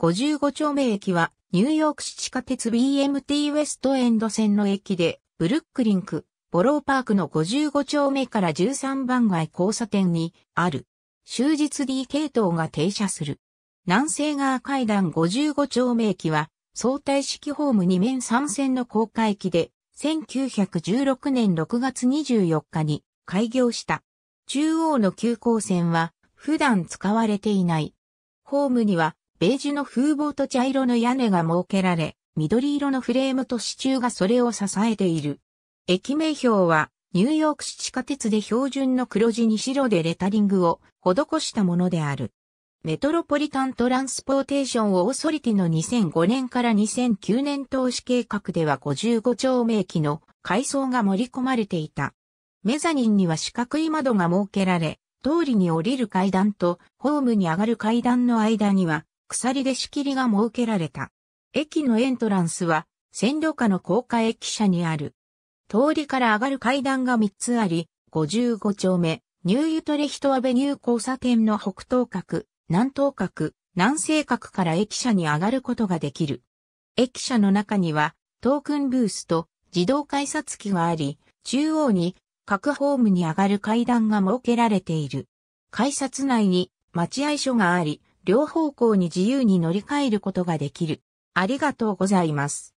55丁目駅はニューヨーク市地下鉄 BMT ウェストエンド線の駅で、ブルックリンク、ボローパークの55丁目から13番街交差点にある。終日 D 系統が停車する。南西側階段55丁目駅は相対式ホーム2面3線の高架駅で、1916年6月24日に開業した。中央の急行線は普段使われていない。ホームにはベージュの風貌と茶色の屋根が設けられ、緑色のフレームと支柱がそれを支えている。駅名標は、ニューヨーク市地下鉄で標準の黒地に白でレタリングを施したものである。メトロポリタントランスポーテーションオーソリティの2005年から2009年投資計画では55丁目駅の改装が盛り込まれていた。メザニンには四角い窓が設けられ、通りに降りる階段とホームに上がる階段の間には鎖で仕切りが設けられた。駅のエントランスは、線路下の高架駅舎にある。通りから上がる階段が3つあり、55丁目、ニューユトレヒトアベニュー交差点の北東角、南東角、南西角から駅舎に上がることができる。駅舎の中には、トークンブースと自動改札機があり、中央に各ホームに上がる階段が設けられている。改札内に待合所があり、両方向に自由に乗り換えることができる。ありがとうございます。